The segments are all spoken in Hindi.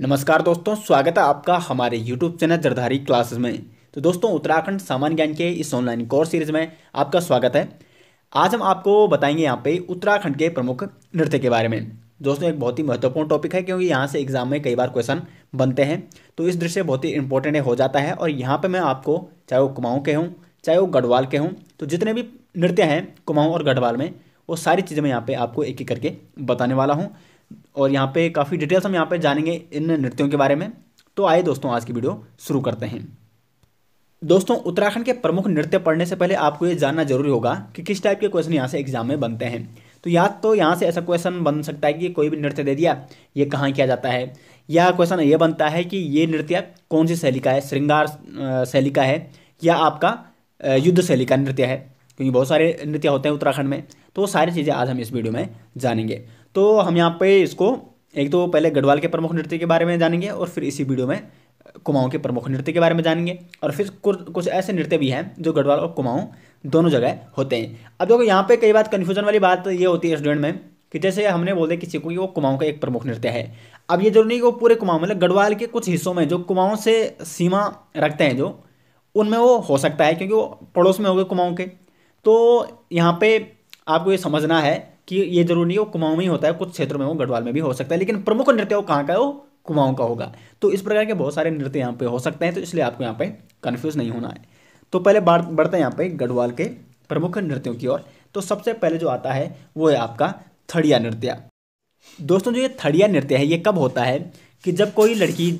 नमस्कार दोस्तों स्वागत है आपका हमारे यूट्यूब चैनल जरधारी क्लासेस में तो दोस्तों उत्तराखंड सामान्य ज्ञान के इस ऑनलाइन कोर्स सीरीज में आपका स्वागत है आज हम आपको बताएंगे यहाँ पे उत्तराखंड के प्रमुख नृत्य के बारे में दोस्तों एक बहुत ही महत्वपूर्ण टॉपिक है क्योंकि यहाँ से एग्जाम में कई बार क्वेश्चन बनते हैं तो इस दृश्य बहुत ही इंपॉर्टेंट हो जाता है और यहाँ पर मैं आपको चाहे वो कुमाऊँ के हूँ चाहे वो गढ़वाल के हूँ तो जितने भी नृत्य हैं कुमाऊँ और गढ़वाल में वो सारी चीज़ें मैं यहाँ पर आपको एक एक करके बताने वाला हूँ और यहाँ पे काफ़ी डिटेल्स हम यहाँ पे जानेंगे इन नृत्यों के बारे में तो आइए दोस्तों आज की वीडियो शुरू करते हैं दोस्तों उत्तराखंड के प्रमुख नृत्य पढ़ने से पहले आपको ये जानना जरूरी होगा कि किस टाइप के क्वेश्चन यहाँ से एग्जाम में बनते हैं तो या तो यहाँ से ऐसा क्वेश्चन बन सकता है कि कोई भी नृत्य दे दिया ये कहाँ किया जाता है या क्वेश्चन ये बनता है कि ये नृत्य कौन सी शैली का है श्रृंगार शैली का है या आपका युद्ध शैली का नृत्य है क्योंकि बहुत सारे नृत्य होते हैं उत्तराखंड में तो वो सारी चीज़ें आज हम इस वीडियो में जानेंगे तो हम यहाँ पे इसको एक तो पहले गढ़वाल के प्रमुख नृत्य के बारे में जानेंगे और फिर इसी वीडियो में कुमाऊँ के प्रमुख नृत्य के बारे में जानेंगे और फिर कुछ ऐसे नृत्य भी हैं जो गढ़वाल और कुमाऊँ दोनों जगह होते हैं अब देखो यहाँ पे कई बार कन्फ्यूजन वाली बात ये होती है स्टूडेंट में कि जैसे हमने बोल दिया किसी को कि वो कुमाऊँ का एक प्रमुख नृत्य है अब ये जरूरी नहीं कि वो पूरे कुमाऊँ मतलब गढ़वाल के कुछ हिस्सों में जो कुमाऊँ से सीमा रखते हैं जो उनमें वो हो सकता है क्योंकि वो पड़ोस में हो गए कुमाऊँ के तो यहाँ पर आपको ये समझना है कि ये जरूरी नहीं है वो कुमाऊं में ही होता है कुछ क्षेत्रों में वो गढ़वाल में भी हो सकता है लेकिन प्रमुख नृत्य वो कहाँ का है वो कुमाऊं का होगा तो इस प्रकार के बहुत सारे नृत्य यहाँ पे हो सकते हैं तो इसलिए आपको यहाँ पे कन्फ्यूज़ नहीं होना है तो पहले बढ़ते हैं यहाँ पे गढ़वाल के प्रमुख नृत्यों की ओर तो सबसे पहले जो आता है वो है आपका थड़िया नृत्य दोस्तों जो ये थड़िया नृत्य है ये कब होता है कि जब कोई लड़की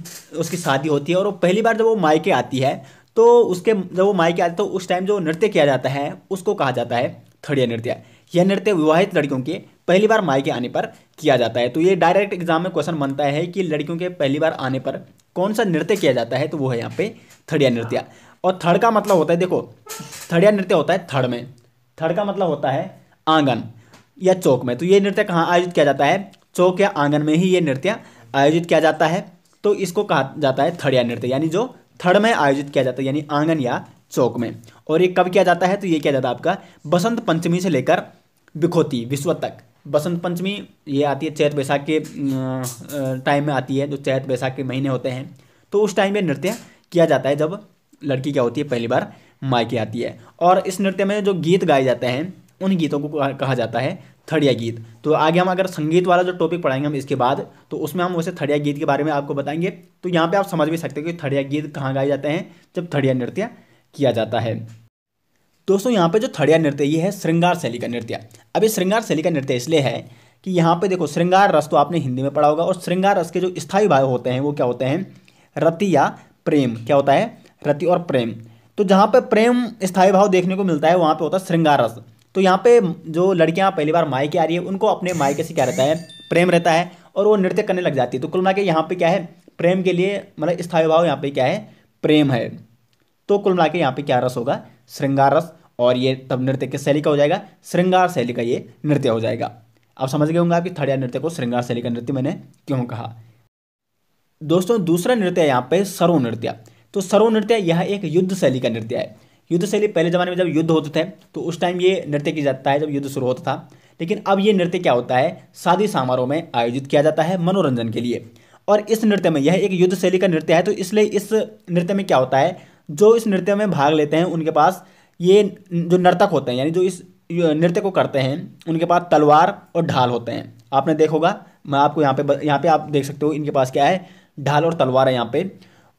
उसकी शादी होती है और वो पहली बार जब वो मायके आती है तो उसके जब वो मायके आती है तो उस टाइम जो नृत्य किया जाता है उसको कहा जाता है थड़िया नृत्य यह नृत्य विवाहित लड़कियों के पहली बार मायके आने पर किया जाता है तो ये डायरेक्ट एग्जाम में क्वेश्चन बनता है कि लड़कियों के पहली बार आने पर कौन सा नृत्य किया जाता है तो वो है यहाँ पे थड़िया नृत्य और थड़ का मतलब होता है देखो थड़िया नृत्य होता है थड़ में थड़ का मतलब होता है आंगन या चौक में तो ये नृत्य कहाँ आयोजित किया जाता है चौक या आंगन में ही ये नृत्य आयोजित किया जाता है तो इसको कहा जाता है थड़िया नृत्य यानी जो थड़ में आयोजित किया जाता है यानी आंगन या चौक में और ये कब किया जाता है तो ये किया जाता है आपका बसंत पंचमी से लेकर बिखोती विश्व तक बसंत पंचमी ये आती है चैत बैसाख के टाइम में आती है जो चैत बैसाख के महीने होते हैं तो उस टाइम में नृत्य किया जाता है जब लड़की क्या होती है पहली बार मायके आती है और इस नृत्य में जो गीत गाए जाते हैं उन गीतों को कहा जाता है थड़िया गीत तो आगे हम अगर संगीत वाला जो टॉपिक पढ़ाएंगे हम इसके बाद तो उसमें हम वैसे थड़िया गीत के बारे में आपको बताएंगे तो यहाँ पे आप समझ भी सकते हो कि थड़िया गीत कहाँ गाए जाते हैं जब थड़िया नृत्य किया जाता है दोस्तों यहाँ पे जो थड़िया नृत्य ये है श्रृंगार शैली का नृत्य अब ये श्रृंगार शैली का नृत्य इसलिए है कि यहाँ पे देखो श्रृंगार रस तो आपने हिंदी में पढ़ा होगा और श्रृंगार रस के जो स्थायी भाव होते हैं वो क्या होते हैं रति या प्रेम क्या होता है रति और प्रेम तो जहाँ पर प्रेम स्थायी भाव देखने को मिलता है वहाँ पर होता है श्रृंगार रस तो यहाँ पे जो लड़कियाँ पहली बार मायके आ रही है उनको अपने मायके से क्या रहता है प्रेम रहता है और वो नृत्य करने लग जाती है तो कुल मिला के यहाँ पर क्या है प्रेम के लिए मतलब स्थायी भाव यहाँ पे क्या है प्रेम है तो कुल मिला के यहाँ पे क्या रस होगा श्रृंगार रस और ये तब नृत्य किस शैली का हो जाएगा श्रृंगार शैली का ये नृत्य हो जाएगा आप समझ गए होंगे आपकी थर्ड या नृत्य को श्रृंगार शैली का नृत्य मैंने क्यों कहा दोस्तों दूसरा नृत्य है यहाँ पे सरो नृत्य तो सरो नृत्य यह एक युद्ध शैली का नृत्य है युद्ध शैली पहले ज़माने में जब युद्ध होते थे तो उस टाइम ये नृत्य किया जाता है जब युद्ध शुरू होता था लेकिन अब ये नृत्य क्या होता है शादी समारोह में आयोजित किया जाता है मनोरंजन के लिए और इस नृत्य में यह एक युद्ध शैली का नृत्य है तो इसलिए इस नृत्य में क्या होता है जो इस नृत्य में भाग लेते हैं उनके पास ये जो नर्तक होते हैं यानी जो इस नृत्य को करते हैं उनके पास तलवार और ढाल होते हैं आपने देखोगा मैं आपको यहाँ पे यहाँ पे आप देख सकते हो इनके पास क्या है ढाल और तलवार है यहाँ पे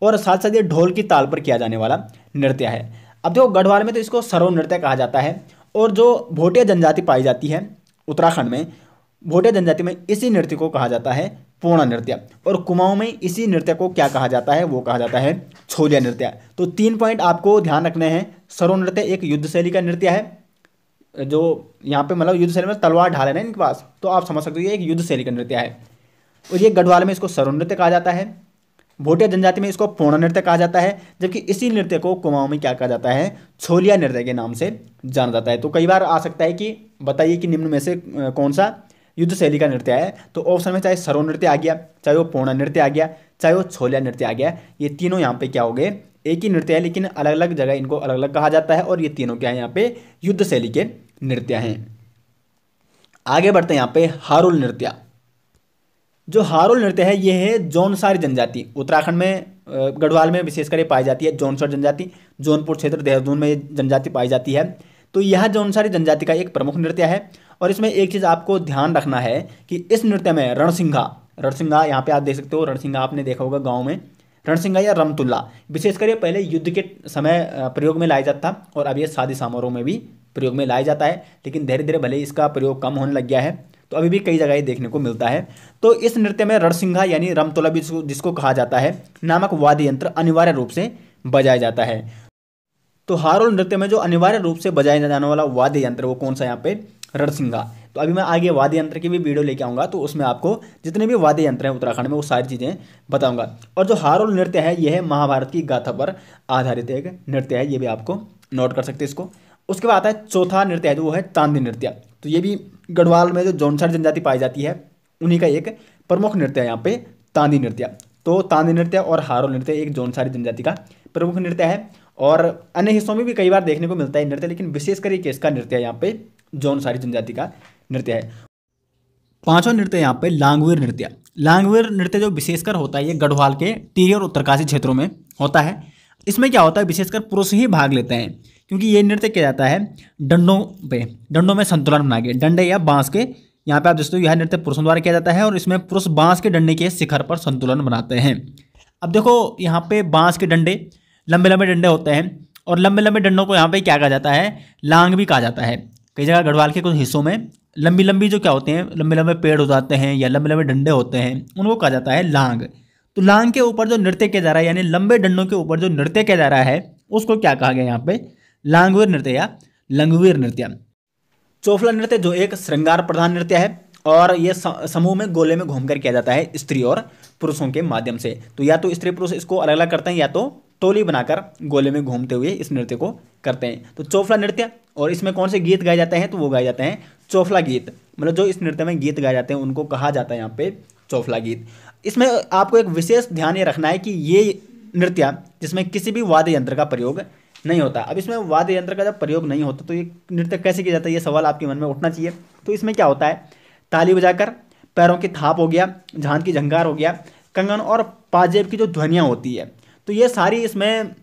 और साथ साथ ये ढोल की ताल पर किया जाने वाला नृत्य है अब देखो गढ़वाल में तो इसको सरो नृत्य कहा जाता है और जो भोटिया जनजाति पाई जाती है उत्तराखंड में भोटिया जनजाति में इसी नृत्य को कहा जाता है पूर्ण नृत्य और कुमाऊं में इसी नृत्य को क्या कहा जाता है वो कहा जाता है छोलिया नृत्य तो तीन पॉइंट आपको ध्यान रखने हैं सरो नृत्य एक युद्ध शैली का नृत्य है जो यहाँ पे मतलब युद्ध शैली में तलवार ढाल है ना इनके पास तो आप समझ सकते हो ये एक युद्ध शैली का नृत्य है और ये गढ़वाल में इसको सरो नृत्य कहा जाता है भोटिया जनजाति में इसको पूर्ण नृत्य कहा जाता है जबकि इसी नृत्य को कुमाऊं में क्या कहा जाता है छोलिया नृत्य के नाम से जाना जाता है तो कई बार आ सकता है कि बताइए कि निम्न में से कौन सा युद्ध शैली का नृत्य है तो ऑप्शन में चाहे सरो नृत्य आ गया चाहे वो पूर्ण नृत्य आ गया चाहे वो छोलिया नृत्य आ गया ये तीनों यहाँ पे क्या हो गए एक ही नृत्य है लेकिन अलग अलग जगह इनको अलग अलग कहा जाता है और ये तीनों क्या है यहाँ पे युद्ध शैली के नृत्य हैं आगे बढ़ते हैं यहाँ पे हारुल नृत्य जो हारुल नृत्य है ये है जौनसार जनजाति उत्तराखंड में गढ़वाल में विशेषकर पाई जाती है जौनसार जनजाति जौनपुर क्षेत्र देहरादून में जनजाति पाई जाती है तो यह जौनसारी जनजाति का एक प्रमुख नृत्य है और इसमें एक चीज़ आपको ध्यान रखना है कि इस नृत्य में रणसिंघा रणसिंघा यहाँ पे आप देख सकते हो रणसिंघा आपने देखा होगा गांव में रणसिंघा या रमतुल्ला विशेषकर ये पहले युद्ध के समय प्रयोग में लाया जाता था और अब ये शादी समारोह में भी प्रयोग में लाया जाता है लेकिन धीरे धीरे भले इसका प्रयोग कम होने लग गया है तो अभी भी कई जगह देखने को मिलता है तो इस नृत्य में रणसिंघा यानी रमतोला भी जिसको कहा जाता है नामक वाद्य यंत्र अनिवार्य रूप से बजाया जाता है तो हारोल नृत्य में जो अनिवार्य रूप से बजाया जाने वाला वाद्य यंत्र वो कौन सा यहाँ पे रणसिंगा तो अभी मैं आगे वाद्य यंत्र की भी वीडियो लेके आऊँगा तो उसमें आपको जितने भी वाद्य यंत्र हैं उत्तराखंड में वो सारी चीज़ें बताऊँगा और जो हारोल नृत्य है यह है महाभारत की गाथा पर आधारित एक नृत्य है ये भी आपको नोट कर सकते हैं इसको उसके बाद आता है चौथा नृत्य है जो तो वो है तांदी नृत्य तो ये भी गढ़वाल में जो जौनसार जनजाति पाई जाती है उन्हीं का एक प्रमुख नृत्य है यहाँ पे तांदी नृत्य तो तांदी नृत्य और हारोल नृत्य एक जौनसारी जनजाति का प्रमुख नृत्य है और अन्य हिस्सों में भी कई बार देखने को मिलता है नृत्य लेकिन विशेषकर ये इसका नृत्य यहाँ पे जो अनुसारी जनजाति का नृत्य है पांचवा नृत्य यहाँ पे लांगवीर नृत्य लांगवीर नृत्य जो विशेषकर होता है ये गढ़वाल के टीरी और उत्तरकाशी क्षेत्रों में होता है इसमें क्या होता है विशेषकर पुरुष ही भाग लेते हैं क्योंकि ये नृत्य किया जाता है डंडों पे डंडों में संतुलन बना के डंडे या बांस के यहाँ पे आप हो यह नृत्य पुरुषों द्वारा किया जाता है और इसमें पुरुष बांस के डंडे के शिखर पर संतुलन बनाते हैं अब देखो यहाँ पे बांस के डंडे लंबे लंबे डंडे होते हैं और लंबे लंबे डंडों को यहाँ पे क्या कहा जाता है लांग भी कहा जाता है कई जगह गढ़वाल के कुछ हिस्सों में लंबी लंबी जो क्या होते हैं लंबे लंबे पेड़ हो जाते हैं या लंबे लंबे डंडे होते हैं उनको कहा जाता है लांग तो लांग के ऊपर जो नृत्य किया जा रहा है यानी लंबे डंडों के ऊपर जो नृत्य किया जा रहा है उसको क्या कहा गया यहाँ पे लांगवीर नृत्य या लंगवीर नृत्य चोफला नृत्य जो एक श्रृंगार प्रधान नृत्य है और ये समूह में गोले में घूमकर किया जाता है स्त्री और पुरुषों के माध्यम से तो या तो स्त्री पुरुष इसको अलग अलग करते हैं या तो टोली बनाकर गोले में घूमते हुए इस नृत्य को करते हैं तो चोफला नृत्य और इसमें कौन से गीत गाए जाते हैं तो वो गाए जाते हैं चोफला गीत मतलब जो इस नृत्य में गीत गाए जाते हैं उनको कहा जाता है यहाँ पे चोफला गीत इसमें आपको एक विशेष ध्यान ये रखना है कि ये नृत्य जिसमें किसी भी वाद्य यंत्र का प्रयोग नहीं होता अब इसमें वाद्य यंत्र का जब प्रयोग नहीं होता तो ये नृत्य कैसे किया जाता है ये सवाल आपके मन में उठना चाहिए तो इसमें क्या होता है ताली बजाकर पैरों की थाप हो गया झांझ की झंकार हो गया कंगन और पाजेब की जो ध्वनियाँ होती है तो ये सारी इसमें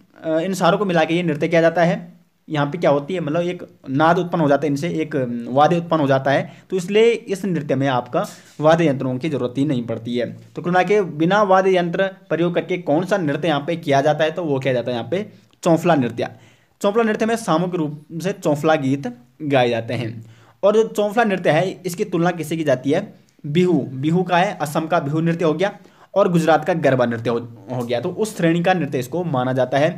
इन सारों को मिला के ये नृत्य किया जाता है यहाँ पे क्या होती है मतलब एक नाद उत्पन्न हो जाता है इनसे एक वाद्य उत्पन्न हो जाता है तो इसलिए इस नृत्य में आपका वाद्य यंत्रों की जरूरत ही नहीं पड़ती है तो कृणा के बिना वाद्य यंत्र प्रयोग करके कौन सा नृत्य यहाँ पे किया जाता है तो वो किया जाता है यहाँ पे चौंफला नृत्य चौंफला नृत्य में सामूहिक रूप से चौंफला गीत गाए जाते हैं और जो चौंफला नृत्य है इसकी तुलना किसी की जाती है बिहू बिहू का है असम का बिहू नृत्य हो गया और गुजरात का गरबा नृत्य हो, हो गया तो उस श्रेणी का नृत्य इसको माना जाता है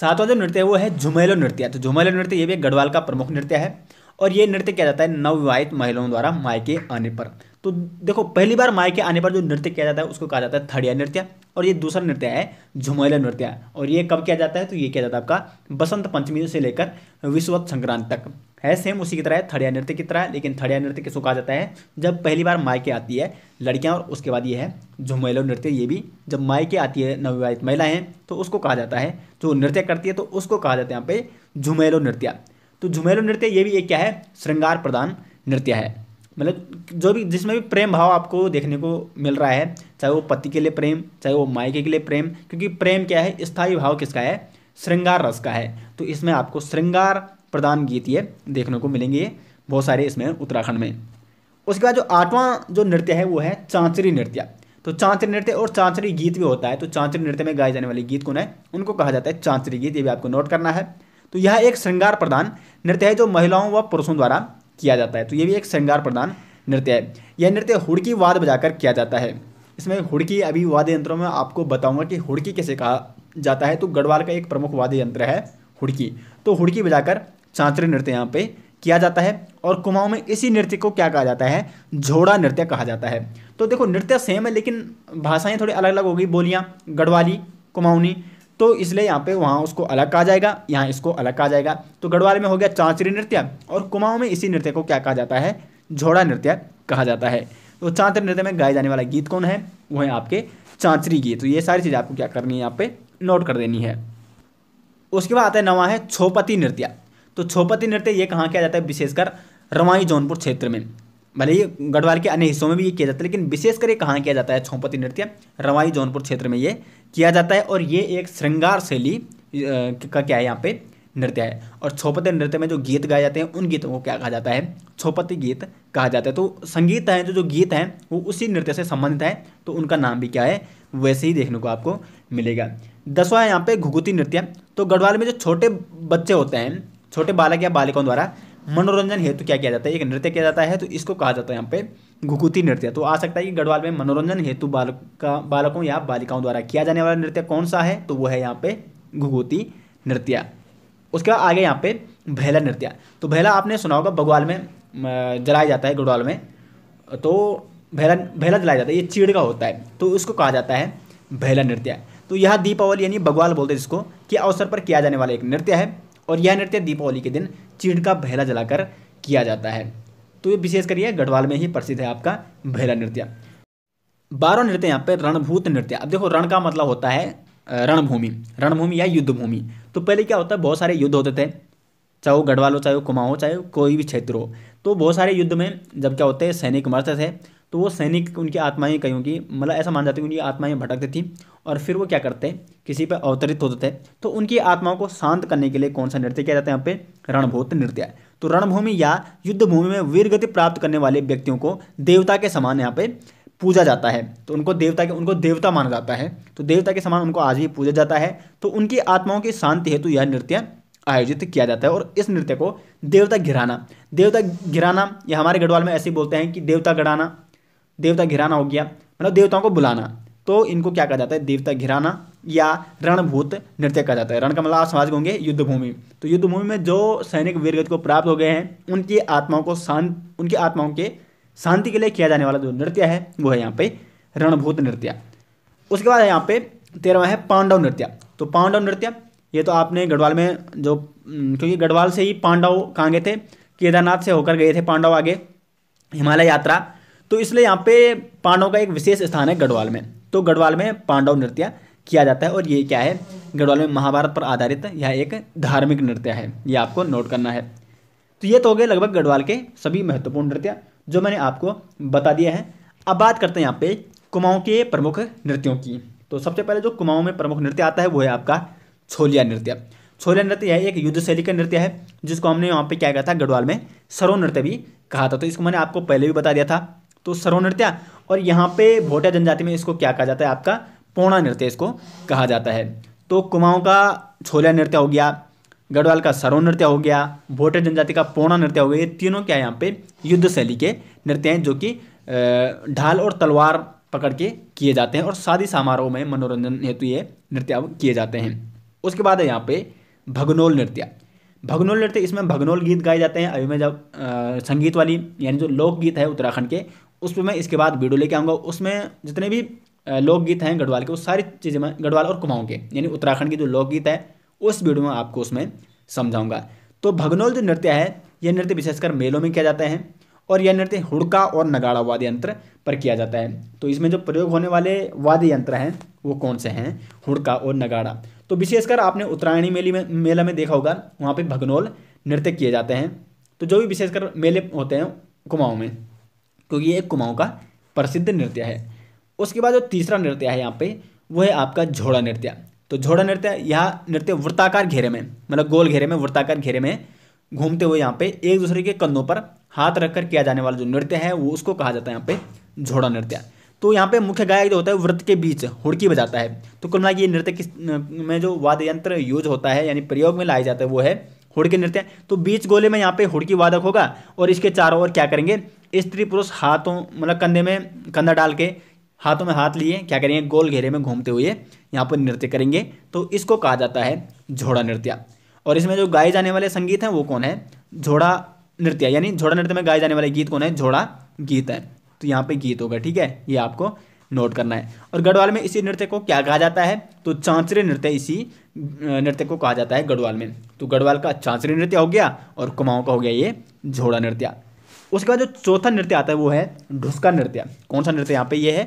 सातवां जो नृत्य है वो है झुमैलो नृत्य तो झुमैलो नृत्य ये भी गढ़वाल का प्रमुख नृत्य है और ये नृत्य किया जाता है नवविवाहित महिलाओं द्वारा मायके आने पर तो देखो पहली बार मायके आने पर जो नृत्य किया जाता है उसको कहा जाता है थड़िया नृत्य और ये दूसरा नृत्य है झुमैला नृत्य और ये कब किया जाता है तो ये किया जाता है आपका बसंत पंचमी से लेकर विश्वत संक्रांत तक है सेम उसी की तरह है थड़िया नृत्य की तरह है लेकिन थड़िया नृत्य किसको कहा जाता है जब पहली बार मायके आती है लड़कियाँ और उसके बाद ये है झुमेलो नृत्य ये भी जब मायके आती है नवविवाहित महिलाएं तो उसको कहा जाता है जो नृत्य करती है तो उसको कहा जाता है यहाँ पे झुमेलो नृत्य तो झुमेलो नृत्य ये भी एक क्या है श्रृंगार प्रधान नृत्य है मतलब जो भी जिसमें भी प्रेम भाव आपको देखने को मिल रहा है चाहे वो पति के लिए प्रेम चाहे वो मायके के लिए प्रेम क्योंकि प्रेम क्या है स्थायी भाव किसका है श्रृंगार रस का है तो इसमें आपको श्रृंगार प्रधान गीत ये देखने को मिलेंगे ये बहुत सारे इसमें उत्तराखंड में उसके बाद जो आठवां जो नृत्य है वो है चांचरी नृत्य तो चांचरी नृत्य और चांचरी गीत भी होता है तो चांचरी नृत्य में गाए जाने वाले गीत कौन है उनको कहा जाता है चांचरी गीत ये भी आपको नोट करना है तो यह एक श्रृंगार प्रधान नृत्य है जो महिलाओं व पुरुषों द्वारा किया जाता है तो ये भी एक श्रृंगार प्रधान नृत्य है यह नृत्य हुड़की वाद बजाकर किया जाता है इसमें हुड़की अभी वाद्य यंत्रों में आपको बताऊंगा कि हुड़की कैसे कहा जाता है तो गढ़वाल का एक प्रमुख वाद्य यंत्र है हुड़की तो हुड़की बजाकर चांचरी नृत्य यहाँ पे किया जाता है और कुमाऊँ में इसी नृत्य को क्या कहा जाता है झोड़ा नृत्य कहा जाता है तो देखो नृत्य सेम है लेकिन भाषाएं थोड़ी अलग अलग होगी बोलियाँ गढ़वाली कुमाऊनी तो इसलिए यहाँ पे वहाँ उसको अलग कहा जाएगा यहाँ इसको अलग कहा जाएगा तो गढ़वाल में हो गया चांचरी नृत्य और कुमाऊँ में इसी नृत्य को क्या कहा जाता है झोड़ा नृत्य कहा जाता है तो चांचरी नृत्य में गाए जाने वाला गीत कौन है वो है आपके चांचरी गीत तो ये सारी चीज़ आपको क्या करनी है यहाँ पे नोट कर देनी है उसके बाद आता है नवा है छोपति नृत्य तो छोपती नृत्य ये कहाँ किया जाता है विशेषकर रवाई जौनपुर क्षेत्र में भले ये गढ़वाल के अन्य हिस्सों में भी ये किया जाता है लेकिन विशेषकर ये कहाँ किया जाता है छोपती नृत्य रवाई जौनपुर क्षेत्र में ये किया जाता है और ये एक श्रृंगार शैली का क्या है यहाँ पे नृत्य है और छोपती नृत्य में जो गीत गाए जाते हैं उन गीतों को क्या कहा जाता है छोपती गीत कहा जाता है तो संगीत है जो जो गीत हैं वो उसी नृत्य से संबंधित है तो उनका नाम भी क्या है वैसे ही देखने को आपको मिलेगा दसवा यहाँ पे घुगुती नृत्य तो गढ़वाल में जो छोटे बच्चे होते हैं छोटे बालक या बालिकाओं द्वारा मनोरंजन हेतु क्या किया जाता है एक नृत्य किया जाता है तो इसको कहा जाता है यहाँ पे घुकुती नृत्य तो आ सकता है कि गढ़वाल में मनोरंजन हेतु बालक का बालकों या बालिकाओं द्वारा किया जाने वाला नृत्य कौन सा है तो वो है यहाँ पे घुघुती नृत्य उसके बाद आगे यहाँ पे भैला नृत्य तो भैला आपने सुना होगा बगवाल में जलाया जाता है गढ़वाल में तो भैला भैला जलाया जाता है ये चीड़ का होता है तो उसको कहा जाता है भैला नृत्य तो यह दीपावली यानी बगवाल बोलते हैं जिसको कि अवसर पर किया जाने वाला एक नृत्य है और यह नृत्य दीपावली के दिन चीड़ का भैला जलाकर किया जाता है तो ये विशेषकर यह गढ़वाल में ही प्रसिद्ध है आपका भैला नृत्य बारह नृत्य यहाँ पे रणभूत नृत्य अब देखो रण का मतलब होता है रणभूमि रणभूमि या युद्ध भूमि तो पहले क्या होता है बहुत सारे युद्ध होते थे चाहे वो गढ़वाल हो चाहे वो कुमा हो चाहे कोई भी क्षेत्र हो तो बहुत सारे युद्ध में जब क्या होते हैं सैनिक मरते थे तो वो सैनिक उनकी आत्माएं कहीं की मतलब ऐसा मान जाते हैं कि उनकी आत्माएं भटकती थी और फिर वो क्या करते हैं किसी पर अवतरित होते थे तो उनकी आत्माओं को शांत करने के लिए कौन सा नृत्य किया जाता है यहाँ पे रणभूत नृत्य तो रणभूमि या युद्ध भूमि में वीरगति प्राप्त करने वाले व्यक्तियों को देवता के समान यहाँ पे पूजा जाता है तो उनको देवता के उनको देवता माना जाता है तो देवता के समान उनको आज भी पूजा जाता है तो उनकी आत्माओं की शांति हेतु यह नृत्य आयोजित किया जाता है और इस नृत्य को देवता घिराना देवता घिराना यह हमारे गढ़वाल में ऐसे बोलते हैं कि देवता गढ़ाना देवता घिराना हो गया मतलब देवताओं को बुलाना तो इनको क्या कहा जाता है देवता घिराना या रणभूत नृत्य कहा जाता है रण का मतलब आप समाज होंगे युद्ध भूमि तो युद्ध भूमि में जो सैनिक वीरगत को प्राप्त हो गए हैं उनकी आत्माओं को शांत उनकी आत्माओं के शांति के लिए किया जाने वाला जो नृत्य है वो है यहाँ पे रणभूत नृत्य उसके बाद यहाँ पे तेरहवा है पांडव नृत्य तो पांडव नृत्य ये तो आपने गढ़वाल में जो क्योंकि गढ़वाल से ही पांडव कहाँ गए थे केदारनाथ से होकर गए थे पांडव आगे हिमालय यात्रा तो इसलिए यहाँ पे पांडव का एक विशेष स्थान है गढ़वाल में तो गढ़वाल में पांडव नृत्य किया जाता है और ये क्या है गढ़वाल में महाभारत पर आधारित यह एक धार्मिक नृत्य है ये आपको नोट करना है तो ये तो हो गए लगभग गढ़वाल के सभी महत्वपूर्ण नृत्य जो मैंने आपको बता दिया है अब बात करते हैं यहाँ पे कुमाऊँ के प्रमुख नृत्यों की तो सबसे पहले जो कुमाऊँ में प्रमुख नृत्य आता है वो है आपका छोलिया नृत्य छोलिया नृत्य यह एक युद्ध शैली का नृत्य है जिसको हमने यहाँ पे क्या कहा था गढ़वाल में सरो नृत्य भी कहा था तो इसको मैंने आपको पहले भी बता दिया था तो सरो नृत्य और यहाँ पे भोटा जनजाति में इसको क्या कहा जाता है आपका पौणा नृत्य इसको कहा जाता है तो कुमाऊँ का छोला नृत्य हो गया गढ़वाल का सरो नृत्य हो गया भोटे जनजाति का पौणा नृत्य हो गया ये तीनों क्या यहाँ पे युद्ध शैली के नृत्य हैं जो कि ढाल और तलवार पकड़ के किए जाते हैं और शादी समारोह में मनोरंजन हेतु ये नृत्य किए जाते हैं उसके बाद है यहाँ पे भगनोल नृत्य भगनोल नृत्य इसमें भगनोल गीत गाए जाते हैं अभी मैं जब संगीत वाली यानी जो लोकगीत है उत्तराखंड के उस पर मैं इसके बाद वीडियो लेके आऊँगा उसमें जितने भी लोकगीत हैं गढ़वाल के वो सारी चीज़ें मैं गढ़वाल और कुमाऊँ के यानी उत्तराखंड की जो लोकगीत है उस वीडियो में आपको उसमें समझाऊँगा तो भगनौल जो नृत्य है यह नृत्य विशेषकर मेलों में किया जाता है और यह नृत्य हुड़का और नगाड़ा वाद्य यंत्र पर किया जाता है तो इसमें जो प्रयोग होने वाले वाद्य यंत्र हैं वो कौन से हैं हुड़का और नगाड़ा तो विशेषकर आपने उत्तरायणी मेले में मेला में देखा होगा वहाँ पे भगनौल नृत्य किए जाते हैं तो जो भी विशेषकर मेले होते हैं कुमाऊँ में क्योंकि ये एक कुमाऊँ का प्रसिद्ध नृत्य है उसके बाद जो तीसरा नृत्य है यहाँ पे वो है आपका झोड़ा नृत्य तो झोड़ा नृत्य यह नृत्य वृत्ताकार घेरे में मतलब गोल घेरे में वृत्ताकार घेरे में घूमते हुए यहाँ पे एक दूसरे के कंधों पर हाथ रखकर किया जाने वाला जो नृत्य है वो उसको कहा जाता है यहाँ पे झोड़ा नृत्य तो यहाँ पे मुख्य गायक जो होता है वृत्त के बीच हुड़की बजाता है तो कुल मिला ये नृत्य किस में जो वाद्य यंत्र यूज होता है यानी प्रयोग में लाया जाता है वो है हुड़की नृत्य तो बीच गोले में यहाँ पे हुड़की वादक होगा और इसके चारों ओर क्या करेंगे स्त्री पुरुष हाथों मतलब कंधे में कंधा डाल के हाथों में हाथ लिए क्या करेंगे गोल घेरे में घूमते हुए यहाँ पर नृत्य करेंगे तो इसको कहा जाता है झोड़ा नृत्य और इसमें जो गाए जाने वाले संगीत हैं वो कौन है झोड़ा नृत्य यानी झोड़ा नृत्य में गाए जाने वाले गीत कौन है झोड़ा गीत है तो यहाँ पे गीत होगा ठीक है ये आपको नोट करना है और गढ़वाल में इसी नृत्य को क्या कहा जाता है तो चांचरी नृत्य इसी नृत्य को कहा जाता है गढ़वाल में तो गढ़वाल का चांचरी नृत्य हो गया और कुमाऊँ का हो गया ये झोड़ा नृत्य उसके बाद जो चौथा नृत्य आता है वो है ढुसका नृत्य कौन सा नृत्य यहाँ पे ये है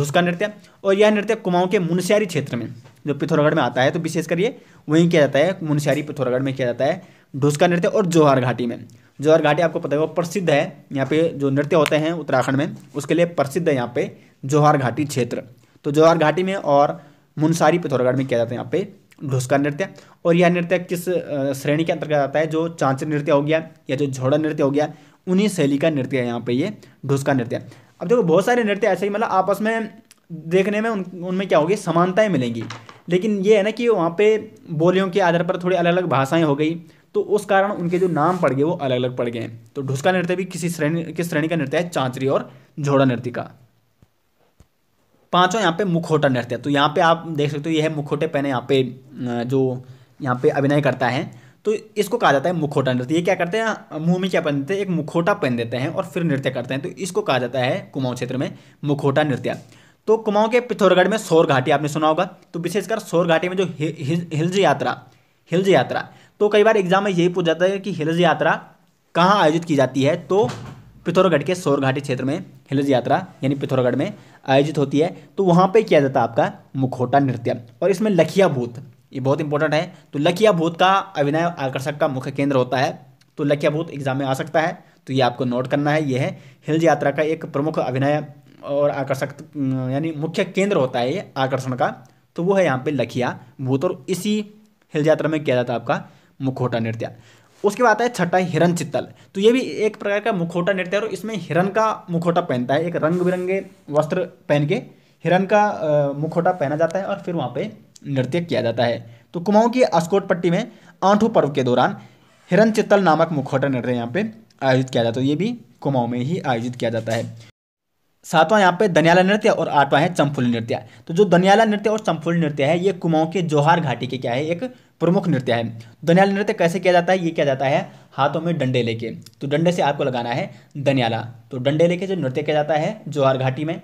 ढुसका नृत्य और यह नृत्य कुमाऊं के मुनस्यारी क्षेत्र में जो पिथौरागढ़ में आता है तो विशेषकर ये वहीं किया जाता है मुनस्यारी पिथौरागढ़ में किया जाता है ढुसका नृत्य और जोहार घाटी में जोहार घाटी आपको पता है वो प्रसिद्ध है यहाँ पे जो नृत्य होते हैं उत्तराखंड में उसके लिए प्रसिद्ध है यहाँ पे जोहार घाटी क्षेत्र तो जोहार घाटी में और मुनसारी पिथौरागढ़ में किया जाता है यहाँ पे ढुसका नृत्य और यह नृत्य किस श्रेणी के अंतर्गत आता है जो चांचर नृत्य हो गया या जो झोड़ा नृत्य हो गया उन्हीं शैली का नृत्य है यहाँ पे ये ढूस का नृत्य अब देखो बहुत सारे नृत्य ऐसे ही मतलब आपस में देखने में उन उनमें क्या होगी समानताएं मिलेंगी लेकिन ये है ना कि वहाँ पे बोलियों के आधार पर थोड़ी अलग अलग भाषाएं हो गई तो उस कारण उनके जो नाम पड़ गए वो अलग अलग पड़ गए हैं तो ढुसका नृत्य भी किसी श्रेणी किस श्रेणी का नृत्य है चाँचरी और झोड़ा नृत्य का पाँचों यहाँ पे मुखोटा नृत्य तो यहाँ पे आप देख सकते हो यह मुखोटे पहने यहाँ पे जो यहाँ पे अभिनय करता है तो इसको कहा जाता है मुखोटा नृत्य ये क्या करते हैं मुंह में क्या पहन देते हैं एक मुखोटा पहन देते हैं और फिर नृत्य करते हैं तो इसको कहा जाता है कुमाऊं क्षेत्र में मुखोटा नृत्य तो कुमाऊं के पिथौरगढ़ में सौर घाटी आपने सुना होगा तो विशेषकर सौर घाटी में जो हि, हिल्ज यात्रा हिल्ज यात्रा तो कई बार एग्जाम में यही पूछ जाता है कि हिल्ज यात्रा कहाँ आयोजित की जाती है तो पिथौरागढ़ के सौर घाटी क्षेत्र में हिलज यात्रा यानी पिथौरागढ़ में आयोजित होती है तो वहाँ पे किया जाता है आपका मुखोटा नृत्य और इसमें लखिया भूत ये बहुत इंपॉर्टेंट है तो लकिया भूत का अभिनय आकर्षक का मुख्य केंद्र होता है तो लकिया भूत एग्जाम में आ सकता है तो ये आपको नोट करना है ये है हिल यात्रा का एक प्रमुख अभिनय और आकर्षक यानी मुख्य केंद्र होता है ये आकर्षण का तो वो है यहाँ पे लखिया भूत और इसी हिल यात्रा में किया जाता है आपका मुखोटा नृत्य उसके बाद है छठा हिरण चित्तल तो ये भी एक प्रकार का मुखोटा नृत्य और इसमें हिरण का मुखोटा पहनता है एक रंग बिरंगे वस्त्र पहन के हिरण का मुखोटा पहना जाता है और फिर वहाँ पे नृत्य किया जाता है तो कुमाऊं की अस्कोट पट्टी में आठों पर्व के दौरान हिरन चित्तल नामक मुखौटा नृत्य यहाँ पे आयोजित किया जाता है तो ये भी कुमाऊं में ही आयोजित किया जाता है सातवां यहाँ पे दनियाला नृत्य और आठवां है चंफुल नृत्य तो जो दनियाला नृत्य और चंफुल नृत्य है ये कुमाऊं के जोहार घाटी के क्या है एक प्रमुख नृत्य है दनियाला नृत्य कैसे किया जाता है ये किया जाता है हाथों में डंडे लेके तो डंडे से आपको लगाना है दनियाला तो डंडे लेके जो नृत्य किया जाता है जोहार घाटी में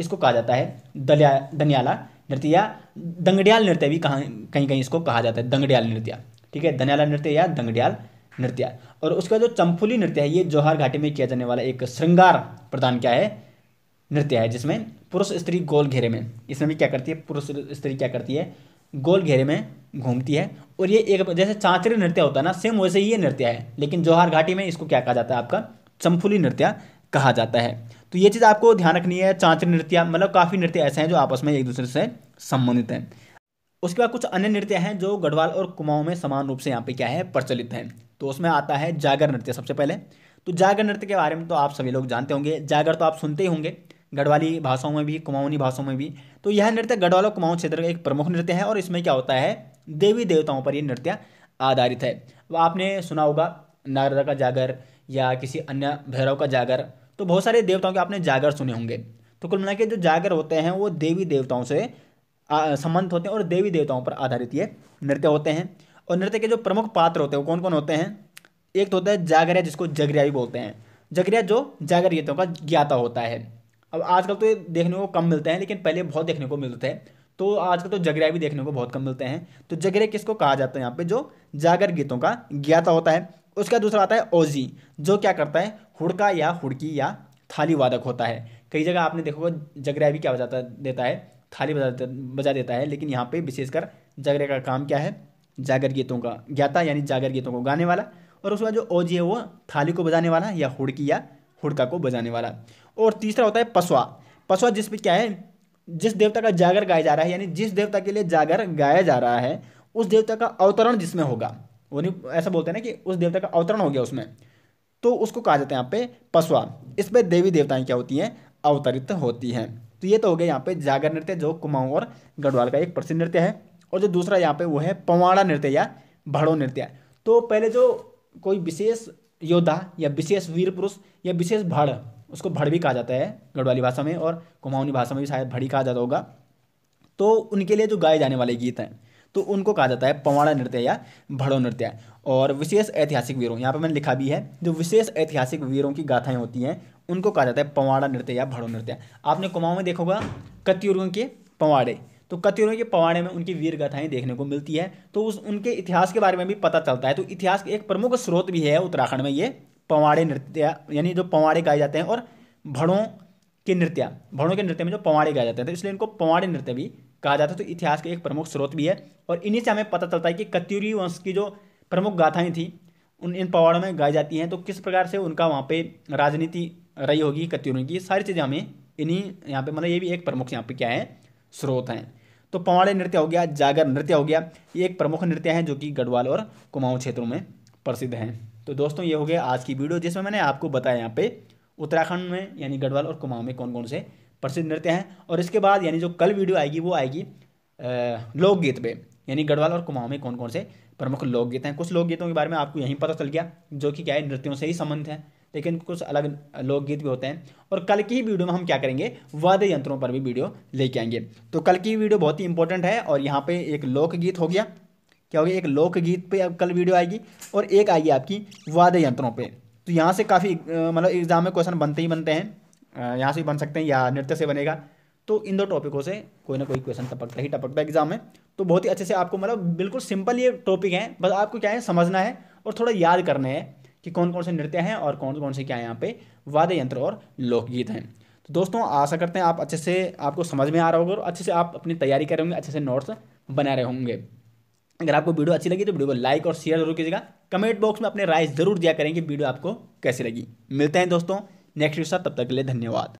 इसको कहा जाता है दलिया दनियाला नृत्य या दंगडियाल नृत्य भी कहा कहीं कहीं इसको कहा जाता है दंगडियाल नृत्य ठीक है धन्याला नृत्य या दंगडियाल नृत्य और उसका जो चंफुली नृत्य है ये जोहार घाटी में किया जाने वाला एक श्रृंगार प्रदान क्या है नृत्य है जिसमें पुरुष स्त्री गोल घेरे में इसमें भी क्या करती है पुरुष स्त्री क्या करती है गोल घेरे में घूमती है और ये एक जैसे चाचरी नृत्य होता है ना सेम वैसे ही ये नृत्य है लेकिन जोहार घाटी में इसको क्या कहा जाता है आपका चंफुली नृत्य कहा जाता है तो ये चीज़ आपको ध्यान रखनी है चांचर नृत्य मतलब काफ़ी नृत्य ऐसे हैं जो आपस में एक दूसरे से संबंधित हैं उसके बाद कुछ अन्य नृत्य हैं जो गढ़वाल और कुमाऊं में समान रूप से यहाँ पे क्या है प्रचलित हैं तो उसमें आता है जागर नृत्य सबसे पहले तो जागर नृत्य के बारे में तो आप सभी लोग जानते होंगे जागर तो आप सुनते ही होंगे गढ़वाली भाषाओं में भी कुमाऊनी भाषाओं में भी तो यह नृत्य गढ़वाल और कुमाऊं क्षेत्र का एक प्रमुख नृत्य है और इसमें क्या होता है देवी देवताओं पर यह नृत्य आधारित है वह आपने सुना होगा नारदा का जागर या किसी अन्य भैरव का जागर तो बहुत सारे देवताओं के आपने जागर सुने होंगे तो कुल मिला के जो जागर होते हैं वो देवी देवताओं से संबंध होते हैं और देवी देवताओं पर आधारित ये नृत्य होते हैं और नृत्य के जो प्रमुख पात्र होते हैं वो कौन कौन होते हैं एक तो होता है जागरिया जिसको जगरिया भी बोलते हैं जगरिया जो जागर गीतों का ज्ञाता होता है अब आजकल तो ये देखने को कम मिलते हैं लेकिन पहले बहुत देखने को मिलते हैं तो आजकल तो जगरिया भी देखने को बहुत कम मिलते हैं तो जगरिया किसको कहा जाता है यहाँ पे जो जागर गीतों का ज्ञाता होता है उसका दूसरा आता है ओजी जो क्या करता है हुड़का या हुड़की या थाली वादक होता है कई जगह आपने देखोगे जगरा भी क्या बजाता देता है थाली बजा बजा देता है लेकिन यहाँ पे विशेषकर जगरे का काम क्या है जागर गीतों का ज्ञाता यानी जागर गीतों को गाने वाला और उसके बाद जो ओजी है वो थाली को बजाने वाला या हुड़की या हुड़का को बजाने वाला और तीसरा होता है पसवा पसवा जिसमें क्या है जिस देवता का जागर गाया जा रहा है यानी जिस देवता के लिए जागर गाया जा रहा है उस देवता का अवतरण जिसमें होगा नहीं ऐसा बोलते हैं ना कि उस देवता का अवतरण हो गया उसमें तो उसको कहा जाता है यहाँ पे पशुआ इसमें देवी देवताएं क्या होती हैं अवतरित होती हैं तो ये तो हो गया यहाँ पे जागर नृत्य जो कुमाऊं और गढ़वाल का एक प्रसिद्ध नृत्य है और जो दूसरा यहाँ पे वो है पवाड़ा नृत्य या भड़ो नृत्य तो पहले जो कोई विशेष योद्धा या विशेष वीर पुरुष या विशेष भड़ उसको भड़ भी कहा जाता है गढ़वाली भाषा में और कुमाऊनी भाषा में भी शायद भड़ी कहा जाता होगा तो उनके लिए जो गाए जाने वाले गीत हैं तो उनको कहा जाता है पवाड़ा नृत्य या भड़ो नृत्य और विशेष ऐतिहासिक वीरों यहाँ पर मैंने लिखा भी है जो विशेष ऐतिहासिक वीरों की गाथाएँ होती हैं उनको कहा जाता है पवाड़ा नृत्य या भड़ो नृत्य आपने कुमाऊं में देखोगा कत्यूरों के पवाड़े तो कत्यूरों के पवाड़े में उनकी वीर गाथाएं देखने को मिलती है तो उस उनके इतिहास के बारे में भी पता चलता है तो इतिहास एक प्रमुख स्रोत भी है उत्तराखंड में ये पवाड़े नृत्य यानी जो पवाड़े गाए जाते हैं और भड़ों के नृत्य भड़ों के नृत्य में जो पवाड़े गाए जाते हैं तो इसलिए इनको पवाड़े नृत्य भी कहा जाता है तो इतिहास का एक प्रमुख स्रोत भी है और इन्हीं से हमें पता चलता है कि कत्यूरी वंश की जो प्रमुख गाथाएँ थी उन इन पवाड़ों में गाई जाती हैं तो किस प्रकार से उनका वहाँ पे राजनीति रही होगी कत्यूरी की सारी चीज़ें हमें इन्हीं यहाँ पे मतलब ये भी एक प्रमुख यहाँ पे क्या है स्रोत हैं तो पवाड़े नृत्य हो गया जागर नृत्य हो गया ये एक प्रमुख नृत्य हैं जो कि गढ़वाल और कुमाऊँ क्षेत्रों में प्रसिद्ध हैं तो दोस्तों ये हो गया आज की वीडियो जिसमें मैंने आपको बताया यहाँ पे उत्तराखंड में यानी गढ़वाल और कुमाऊँ में कौन कौन से प्रसिद्ध नृत्य हैं और इसके बाद यानी जो कल वीडियो आएगी वो आएगी लोकगीत पे यानी गढ़वाल और कुमाऊँ में कौन कौन से प्रमुख लोकगीत हैं कुछ लोकगीतों के बारे में आपको यहीं पता चल गया जो कि क्या है नृत्यों से ही संबंध है लेकिन कुछ अलग लोकगीत भी होते हैं और कल की ही वीडियो में हम क्या करेंगे वाद्य यंत्रों पर भी वीडियो लेके आएंगे तो कल की वीडियो बहुत ही इंपॉर्टेंट है और यहाँ पे एक लोकगीत हो गया क्या हो गया एक लोकगीत पे अब कल वीडियो आएगी और एक आएगी आपकी वाद्य यंत्रों पर तो यहाँ से काफ़ी मतलब एग्जाम में क्वेश्चन बनते ही बनते हैं यहाँ से भी बन सकते हैं या नृत्य से बनेगा तो इन दो टॉपिकों से कोई ना कोई क्वेश्चन टपकता ही टपकता है एग्जाम में तो बहुत ही अच्छे से आपको मतलब बिल्कुल सिंपल ये टॉपिक है बस आपको क्या है समझना है और थोड़ा याद करने है कि कौन कौन से नृत्य हैं और कौन कौन से क्या है यहाँ पे वाद्य यंत्र और लोकगीत हैं तो दोस्तों आशा करते हैं आप अच्छे से आपको समझ में आ रहा होगा और अच्छे से आप अपनी तैयारी कर रहे होंगे अच्छे से नोट्स बना रहे होंगे अगर आपको वीडियो अच्छी लगी तो वीडियो को लाइक और शेयर जरूर कीजिएगा कमेंट बॉक्स में अपने राय जरूर दिया करें कि वीडियो आपको कैसी लगी मिलते हैं दोस्तों नेक्स्ट साथ तब तक के लिए धन्यवाद